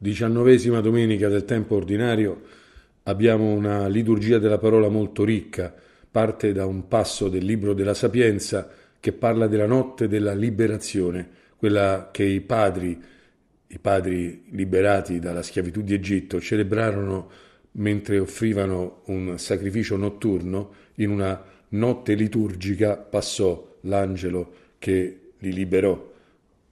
Diciannovesima domenica del tempo ordinario abbiamo una liturgia della parola molto ricca, parte da un passo del libro della Sapienza che parla della notte della liberazione, quella che i padri, i padri liberati dalla schiavitù di Egitto, celebrarono mentre offrivano un sacrificio notturno, in una notte liturgica passò l'angelo che li liberò.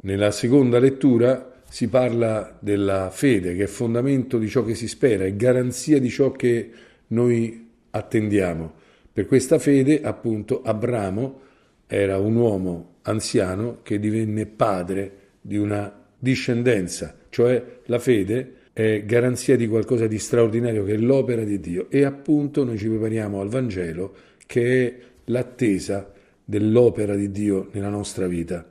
Nella seconda lettura si parla della fede che è fondamento di ciò che si spera, è garanzia di ciò che noi attendiamo. Per questa fede, appunto, Abramo era un uomo anziano che divenne padre di una discendenza, cioè la fede è garanzia di qualcosa di straordinario che è l'opera di Dio e appunto noi ci prepariamo al Vangelo che è l'attesa dell'opera di Dio nella nostra vita,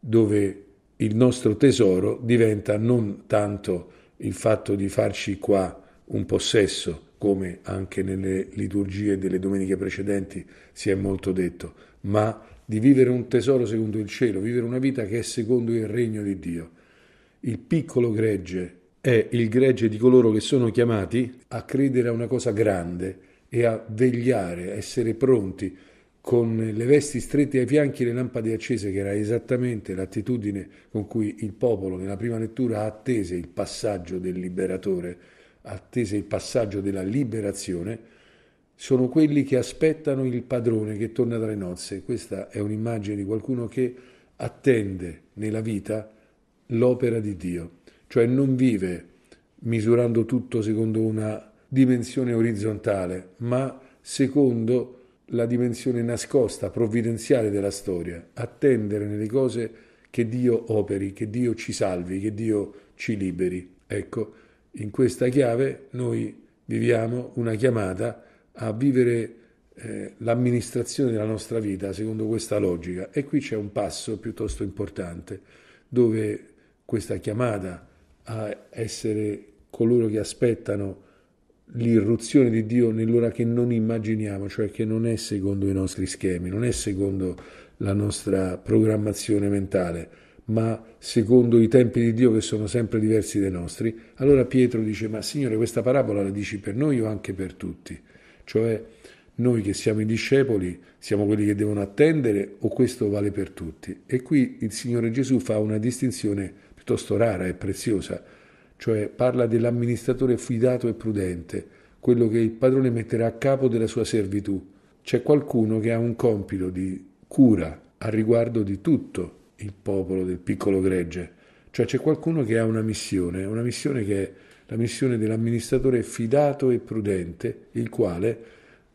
dove il nostro tesoro diventa non tanto il fatto di farci qua un possesso, come anche nelle liturgie delle domeniche precedenti si è molto detto, ma di vivere un tesoro secondo il cielo, vivere una vita che è secondo il regno di Dio. Il piccolo gregge è il gregge di coloro che sono chiamati a credere a una cosa grande e a vegliare, a essere pronti con le vesti strette ai fianchi e le lampade accese, che era esattamente l'attitudine con cui il popolo nella prima lettura attese il passaggio del liberatore, attese il passaggio della liberazione, sono quelli che aspettano il padrone che torna dalle nozze. Questa è un'immagine di qualcuno che attende nella vita l'opera di Dio, cioè non vive misurando tutto secondo una dimensione orizzontale, ma secondo la dimensione nascosta, provvidenziale della storia, attendere nelle cose che Dio operi, che Dio ci salvi, che Dio ci liberi. Ecco, in questa chiave noi viviamo una chiamata a vivere eh, l'amministrazione della nostra vita secondo questa logica e qui c'è un passo piuttosto importante dove questa chiamata a essere coloro che aspettano l'irruzione di Dio nell'ora che non immaginiamo, cioè che non è secondo i nostri schemi, non è secondo la nostra programmazione mentale, ma secondo i tempi di Dio che sono sempre diversi dai nostri, allora Pietro dice, ma Signore, questa parabola la dici per noi o anche per tutti? Cioè, noi che siamo i discepoli siamo quelli che devono attendere o questo vale per tutti? E qui il Signore Gesù fa una distinzione piuttosto rara e preziosa cioè parla dell'amministratore fidato e prudente, quello che il padrone metterà a capo della sua servitù. C'è qualcuno che ha un compito di cura a riguardo di tutto il popolo del piccolo gregge, cioè c'è qualcuno che ha una missione, una missione che è la missione dell'amministratore fidato e prudente, il quale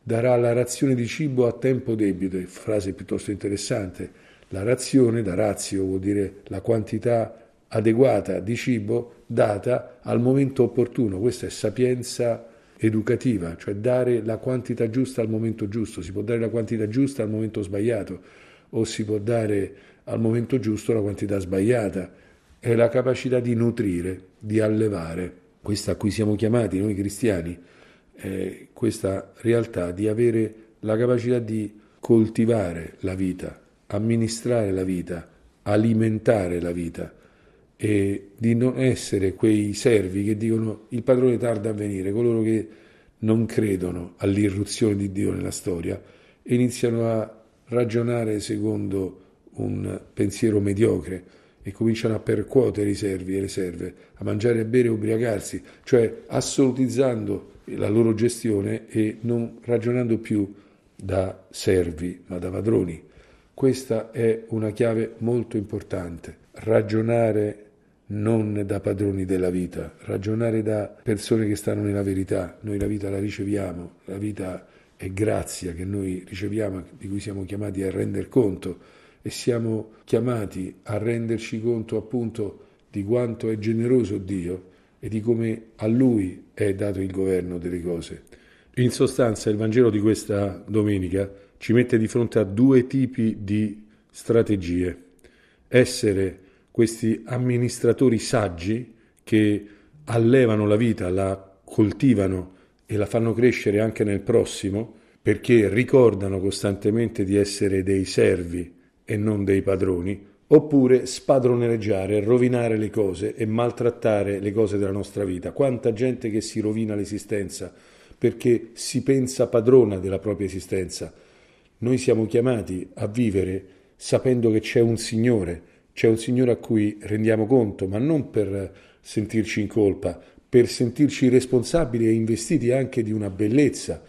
darà la razione di cibo a tempo debito, frase piuttosto interessante. La razione, da razio, vuol dire la quantità adeguata di cibo data al momento opportuno. Questa è sapienza educativa, cioè dare la quantità giusta al momento giusto. Si può dare la quantità giusta al momento sbagliato o si può dare al momento giusto la quantità sbagliata. È la capacità di nutrire, di allevare, questa a cui siamo chiamati noi cristiani, è questa realtà di avere la capacità di coltivare la vita, amministrare la vita, alimentare la vita e di non essere quei servi che dicono il padrone tarda a venire, coloro che non credono all'irruzione di Dio nella storia e iniziano a ragionare secondo un pensiero mediocre e cominciano a percuotere i servi e le serve, a mangiare, a bere e ubriacarsi, cioè assolutizzando la loro gestione e non ragionando più da servi ma da padroni. Questa è una chiave molto importante, ragionare non da padroni della vita, ragionare da persone che stanno nella verità. Noi la vita la riceviamo, la vita è grazia che noi riceviamo, di cui siamo chiamati a render conto e siamo chiamati a renderci conto appunto di quanto è generoso Dio e di come a Lui è dato il governo delle cose. In sostanza il Vangelo di questa domenica ci mette di fronte a due tipi di strategie. Essere questi amministratori saggi che allevano la vita, la coltivano e la fanno crescere anche nel prossimo, perché ricordano costantemente di essere dei servi e non dei padroni, oppure spadroneggiare, rovinare le cose e maltrattare le cose della nostra vita. Quanta gente che si rovina l'esistenza perché si pensa padrona della propria esistenza. Noi siamo chiamati a vivere sapendo che c'è un Signore, c'è un Signore a cui rendiamo conto, ma non per sentirci in colpa, per sentirci responsabili e investiti anche di una bellezza,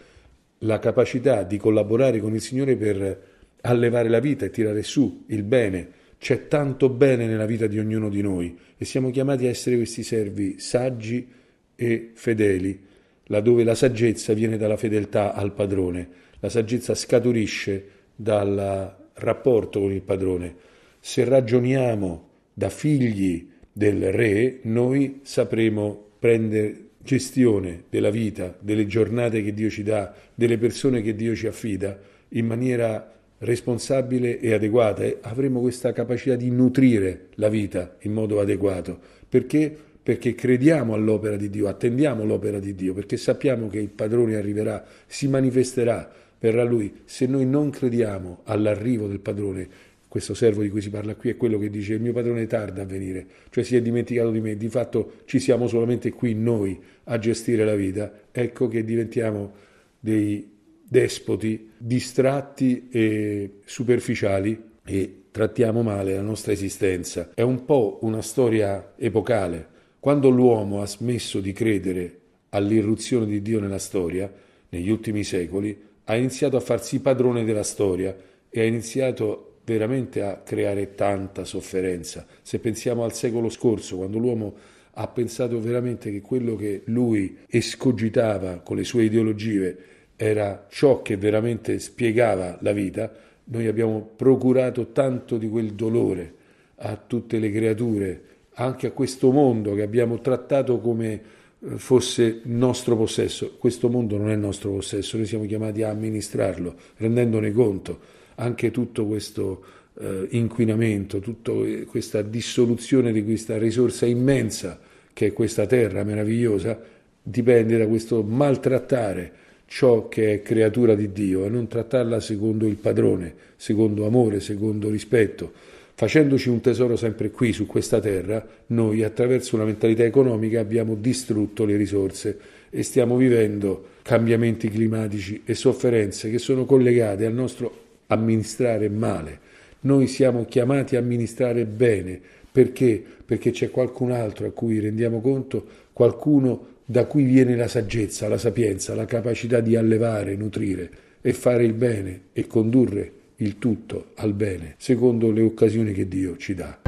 la capacità di collaborare con il Signore per allevare la vita e tirare su il bene. C'è tanto bene nella vita di ognuno di noi e siamo chiamati a essere questi servi saggi e fedeli, laddove la saggezza viene dalla fedeltà al padrone, la saggezza scaturisce dal rapporto con il padrone se ragioniamo da figli del re, noi sapremo prendere gestione della vita, delle giornate che Dio ci dà, delle persone che Dio ci affida in maniera responsabile e adeguata e avremo questa capacità di nutrire la vita in modo adeguato. Perché? Perché crediamo all'opera di Dio, attendiamo l'opera di Dio, perché sappiamo che il padrone arriverà, si manifesterà, verrà lui. Se noi non crediamo all'arrivo del padrone, questo servo di cui si parla qui è quello che dice il mio padrone tarda a venire, cioè si è dimenticato di me, di fatto ci siamo solamente qui noi a gestire la vita, ecco che diventiamo dei despoti distratti e superficiali e trattiamo male la nostra esistenza. È un po' una storia epocale. Quando l'uomo ha smesso di credere all'irruzione di Dio nella storia, negli ultimi secoli, ha iniziato a farsi padrone della storia e ha iniziato veramente a creare tanta sofferenza. Se pensiamo al secolo scorso, quando l'uomo ha pensato veramente che quello che lui escogitava con le sue ideologie era ciò che veramente spiegava la vita, noi abbiamo procurato tanto di quel dolore a tutte le creature, anche a questo mondo che abbiamo trattato come eh, fosse nostro possesso. Questo mondo non è nostro possesso, noi siamo chiamati a amministrarlo, rendendone conto anche tutto questo eh, inquinamento, tutta eh, questa dissoluzione di questa risorsa immensa che è questa terra meravigliosa, dipende da questo maltrattare ciò che è creatura di Dio e non trattarla secondo il padrone, secondo amore, secondo rispetto. Facendoci un tesoro sempre qui, su questa terra, noi attraverso una mentalità economica abbiamo distrutto le risorse e stiamo vivendo cambiamenti climatici e sofferenze che sono collegate al nostro amministrare male, noi siamo chiamati a amministrare bene. Perché? Perché c'è qualcun altro a cui rendiamo conto, qualcuno da cui viene la saggezza, la sapienza, la capacità di allevare, nutrire e fare il bene e condurre il tutto al bene, secondo le occasioni che Dio ci dà.